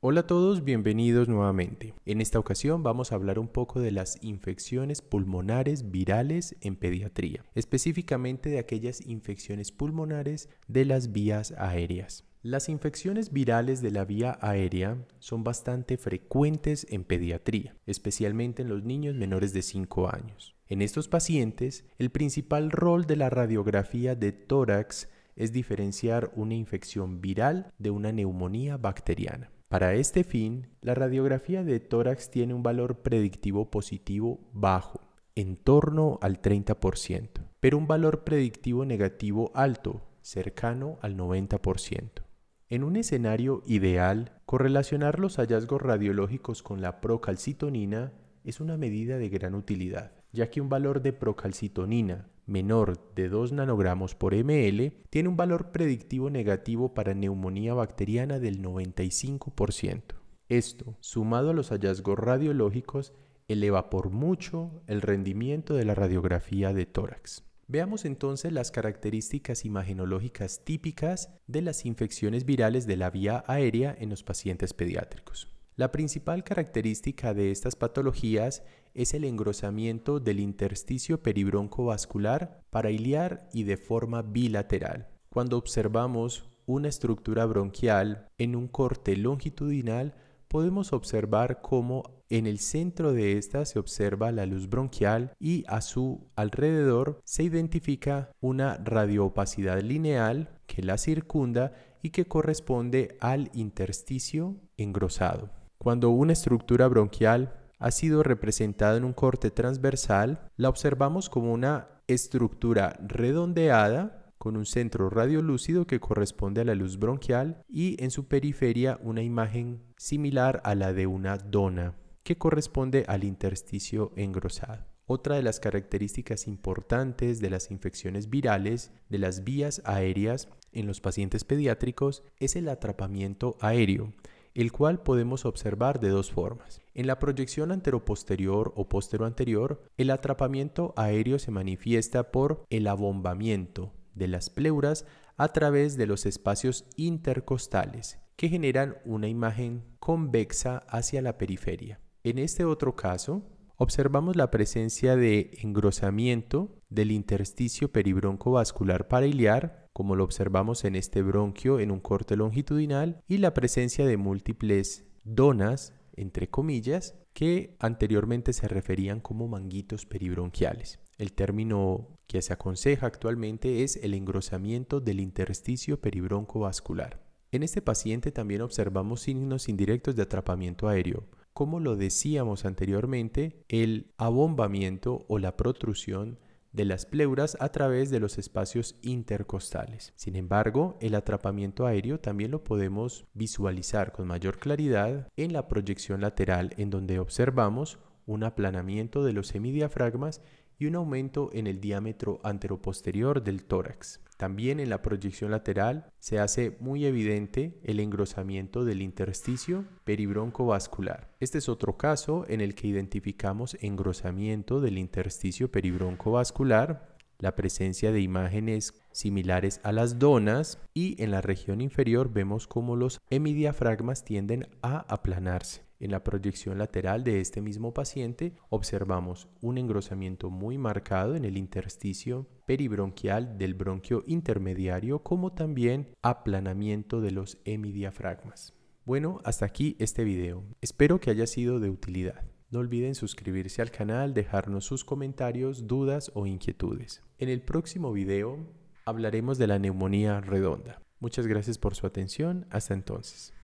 Hola a todos, bienvenidos nuevamente. En esta ocasión vamos a hablar un poco de las infecciones pulmonares virales en pediatría, específicamente de aquellas infecciones pulmonares de las vías aéreas. Las infecciones virales de la vía aérea son bastante frecuentes en pediatría, especialmente en los niños menores de 5 años. En estos pacientes, el principal rol de la radiografía de tórax es diferenciar una infección viral de una neumonía bacteriana. Para este fin, la radiografía de tórax tiene un valor predictivo positivo bajo, en torno al 30%, pero un valor predictivo negativo alto, cercano al 90%. En un escenario ideal, correlacionar los hallazgos radiológicos con la procalcitonina es una medida de gran utilidad, ya que un valor de procalcitonina menor de 2 nanogramos por ml tiene un valor predictivo negativo para neumonía bacteriana del 95%. Esto, sumado a los hallazgos radiológicos, eleva por mucho el rendimiento de la radiografía de tórax. Veamos entonces las características imagenológicas típicas de las infecciones virales de la vía aérea en los pacientes pediátricos. La principal característica de estas patologías es el engrosamiento del intersticio peribroncovascular iliar y de forma bilateral. Cuando observamos una estructura bronquial en un corte longitudinal, podemos observar cómo en el centro de esta se observa la luz bronquial y a su alrededor se identifica una radioopacidad lineal que la circunda y que corresponde al intersticio engrosado. Cuando una estructura bronquial ha sido representada en un corte transversal, la observamos como una estructura redondeada con un centro radiolúcido que corresponde a la luz bronquial y en su periferia una imagen similar a la de una dona que corresponde al intersticio engrosado. Otra de las características importantes de las infecciones virales de las vías aéreas en los pacientes pediátricos es el atrapamiento aéreo el cual podemos observar de dos formas. En la proyección anteroposterior o anterior, el atrapamiento aéreo se manifiesta por el abombamiento de las pleuras a través de los espacios intercostales, que generan una imagen convexa hacia la periferia. En este otro caso, observamos la presencia de engrosamiento del intersticio peribroncovascular pariliar, como lo observamos en este bronquio en un corte longitudinal, y la presencia de múltiples donas, entre comillas, que anteriormente se referían como manguitos peribronquiales. El término que se aconseja actualmente es el engrosamiento del intersticio peribroncovascular. En este paciente también observamos signos indirectos de atrapamiento aéreo. Como lo decíamos anteriormente, el abombamiento o la protrusión de las pleuras a través de los espacios intercostales. Sin embargo, el atrapamiento aéreo también lo podemos visualizar con mayor claridad en la proyección lateral en donde observamos un aplanamiento de los semidiafragmas y un aumento en el diámetro anteroposterior del tórax. También en la proyección lateral se hace muy evidente el engrosamiento del intersticio peribroncovascular. Este es otro caso en el que identificamos engrosamiento del intersticio peribroncovascular, la presencia de imágenes similares a las donas y en la región inferior vemos cómo los hemidiafragmas tienden a aplanarse. En la proyección lateral de este mismo paciente observamos un engrosamiento muy marcado en el intersticio peribronquial del bronquio intermediario como también aplanamiento de los hemidiafragmas. Bueno, hasta aquí este video. Espero que haya sido de utilidad. No olviden suscribirse al canal, dejarnos sus comentarios, dudas o inquietudes. En el próximo video hablaremos de la neumonía redonda. Muchas gracias por su atención. Hasta entonces.